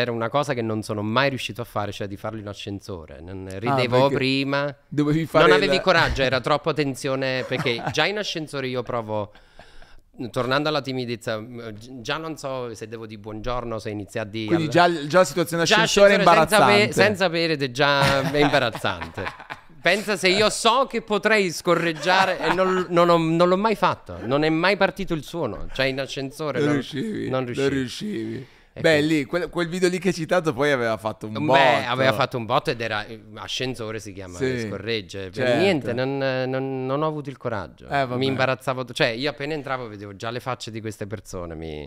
c'era una cosa che non sono mai riuscito a fare, cioè di fargli un ascensore. Non, ah, ridevo ah, prima. Dovevi fare non avevi il... coraggio, era troppo tensione perché già in ascensore io provo tornando alla timidezza, già non so se devo di buongiorno, se inizia a dire. Quindi già, già la situazione ascensore già è imbarazzante. Senza, bere è già imbarazzante. Pensa se io so che potrei scorreggiare e non, non, ho, non, l'ho mai fatto, non è mai partito il suono, cioè in ascensore non, non riuscivi. Non riuscivi. Beh, lì, quel, quel, video lì che hai citato poi aveva fatto un Beh, botto. Beh, aveva fatto un botto ed era eh, ascensore, si chiama, sì, eh, scorregge. Certo. Niente, non, non, non, ho avuto il coraggio. Eh, mi imbarazzavo, cioè io appena entravo vedevo già le facce di queste persone, mi,